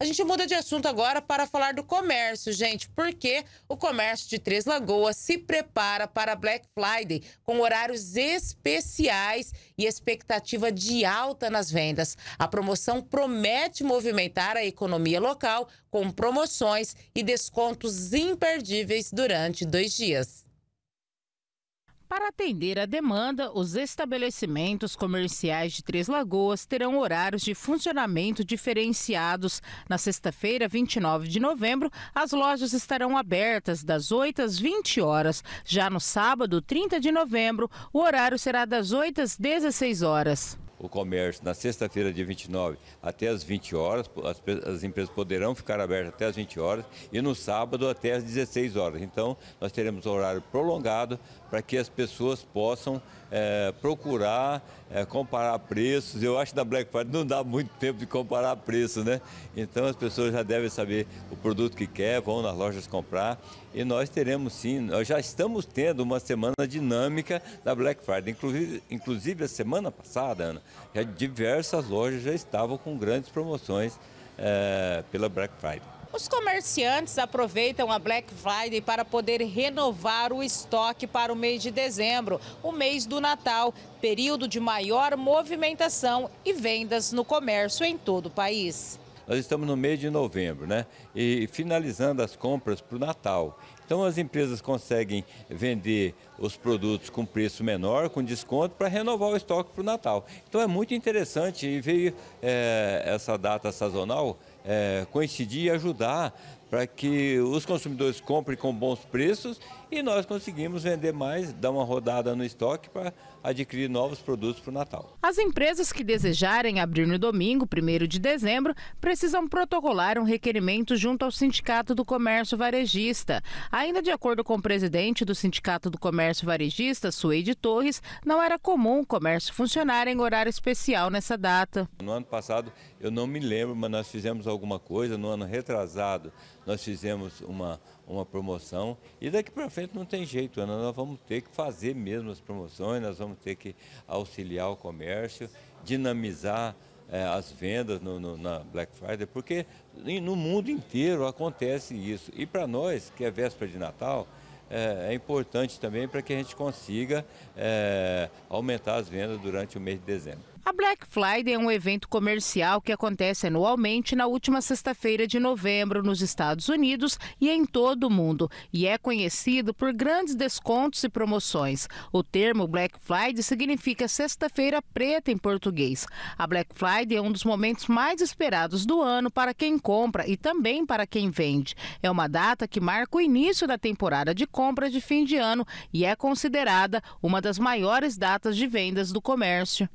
A gente muda de assunto agora para falar do comércio, gente, porque o comércio de Três Lagoas se prepara para Black Friday com horários especiais e expectativa de alta nas vendas. A promoção promete movimentar a economia local com promoções e descontos imperdíveis durante dois dias. Para atender à demanda, os estabelecimentos comerciais de Três Lagoas terão horários de funcionamento diferenciados. Na sexta-feira, 29 de novembro, as lojas estarão abertas das 8 às 20 horas. Já no sábado, 30 de novembro, o horário será das 8 às 16 horas o comércio na sexta-feira, dia 29, até as 20 horas. As, as, empresas poderão ficar abertas até as 20 horas e no sábado até as 16 horas. Então, nós teremos horário prolongado para que as pessoas possam é, procurar, é, comparar preços. Eu acho que na Black Friday não dá muito tempo de comparar preços, né? Então, as pessoas já devem saber o produto que quer, vão nas lojas comprar e nós teremos sim, nós já estamos tendo uma semana dinâmica da Black Friday. Inclusive, inclusive a semana passada, Ana, já diversas lojas já estavam com grandes promoções é, pela Black Friday. Os comerciantes aproveitam a Black Friday para poder renovar o estoque para o mês de dezembro, o mês do Natal, período de maior movimentação e vendas no comércio em todo o país. Nós estamos no mês de novembro, né? E finalizando as compras para o Natal. Então as empresas conseguem vender os produtos com preço menor, com desconto, para renovar o estoque para o Natal. Então é muito interessante e veio é, essa data sazonal é, coincidir e ajudar para que os consumidores comprem com bons preços e nós conseguimos vender mais, dar uma rodada no estoque para adquirir novos produtos para o Natal. As empresas que desejarem abrir no domingo, 1 de dezembro, precisam protocolar um requerimento junto ao Sindicato do Comércio Varejista. Ainda de acordo com o presidente do Sindicato do Comércio Varejista, Suede Torres, não era comum o comércio funcionar em horário especial nessa data. No ano passado, eu não me lembro, mas nós fizemos alguma coisa. No ano retrasado, nós fizemos uma, uma promoção. E daqui para frente não tem jeito, Ana. Né? Nós vamos ter que fazer mesmo as promoções, nós vamos ter que auxiliar o comércio, dinamizar é, as vendas no, no, na Black Friday, porque no mundo inteiro acontece isso. E para nós, que é véspera de Natal, é, é, importante também para que a gente consiga é, aumentar as vendas durante o mês de dezembro. A Black Friday é um evento comercial que acontece anualmente na última sexta-feira de novembro nos Estados Unidos e em todo o mundo e é conhecido por grandes descontos e promoções. O termo Black Friday significa sexta-feira preta em português. A Black Friday é um dos momentos mais esperados do ano para quem compra e também para quem vende. É uma data que marca o início da temporada de compras de fim de ano e é considerada uma das maiores datas de vendas do comércio.